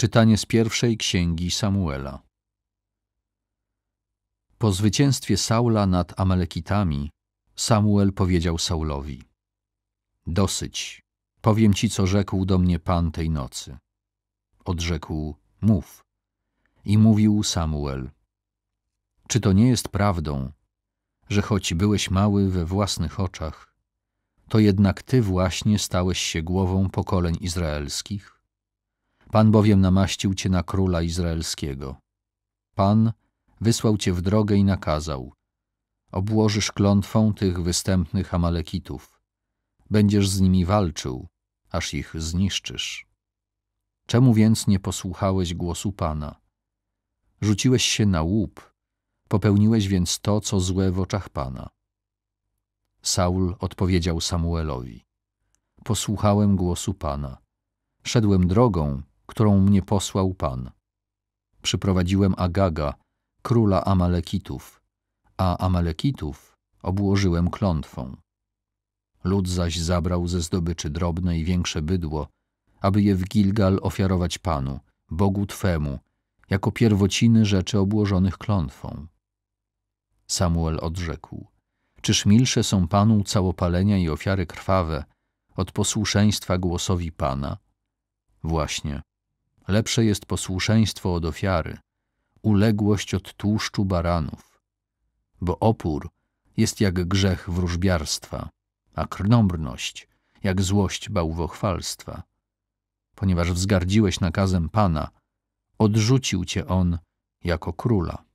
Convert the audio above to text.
Czytanie z pierwszej księgi Samuela. Po zwycięstwie Saula nad Amalekitami, Samuel powiedział Saulowi: Dosyć, powiem ci, co rzekł do mnie pan tej nocy. Odrzekł: Mów. I mówił Samuel: Czy to nie jest prawdą, że choć byłeś mały we własnych oczach, to jednak ty właśnie stałeś się głową pokoleń izraelskich? Pan bowiem namaścił cię na króla izraelskiego. Pan wysłał cię w drogę i nakazał. Obłożysz klątwą tych występnych Amalekitów. Będziesz z nimi walczył, aż ich zniszczysz. Czemu więc nie posłuchałeś głosu Pana? Rzuciłeś się na łup, popełniłeś więc to, co złe w oczach Pana. Saul odpowiedział Samuelowi. Posłuchałem głosu Pana. Szedłem drogą, którą mnie posłał Pan. Przyprowadziłem Agaga, króla Amalekitów, a Amalekitów obłożyłem klątwą. Lud zaś zabrał ze zdobyczy drobne i większe bydło, aby je w Gilgal ofiarować Panu, Bogu Twemu, jako pierwociny rzeczy obłożonych klątwą. Samuel odrzekł, czyż milsze są Panu całopalenia i ofiary krwawe od posłuszeństwa głosowi Pana? Właśnie, Lepsze jest posłuszeństwo od ofiary, uległość od tłuszczu baranów, bo opór jest jak grzech wróżbiarstwa, a krnąbrność jak złość bałwochwalstwa. Ponieważ wzgardziłeś nakazem Pana, odrzucił cię On jako króla.